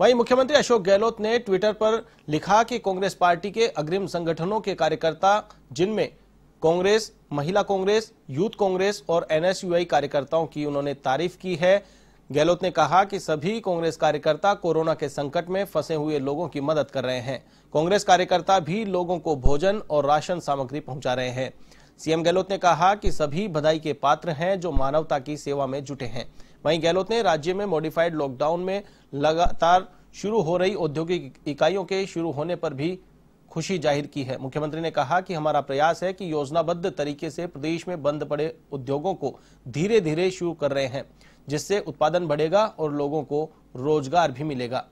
वहीं मुख्यमंत्री अशोक गहलोत ने ट्विटर पर लिखा कि कांग्रेस पार्टी के अग्रिम संगठनों के कार्यकर्ता जिनमें कांग्रेस महिला कांग्रेस यूथ कांग्रेस और एनएसयूआई कार्यकर्ताओं की उन्होंने तारीफ की है गहलोत ने कहा कि सभी कांग्रेस कार्यकर्ता कोरोना के संकट में फंसे हुए लोगों की मदद कर रहे हैं कांग्रेस कार्यकर्ता भी लोगों को भोजन और राशन सामग्री पहुंचा रहे हैं सीएम गहलोत ने कहा कि सभी बधाई के पात्र हैं जो मानवता की सेवा में जुटे हैं वहीं गहलोत ने राज्य में मॉडिफाइड लॉकडाउन में लगातार शुरू हो रही औद्योगिक इकाइयों के शुरू होने पर भी खुशी जाहिर की है मुख्यमंत्री ने कहा कि हमारा प्रयास है कि योजनाबद्ध तरीके से प्रदेश में बंद पड़े उद्योगों को धीरे धीरे शुरू कर रहे हैं जिससे उत्पादन बढ़ेगा और लोगों को रोजगार भी मिलेगा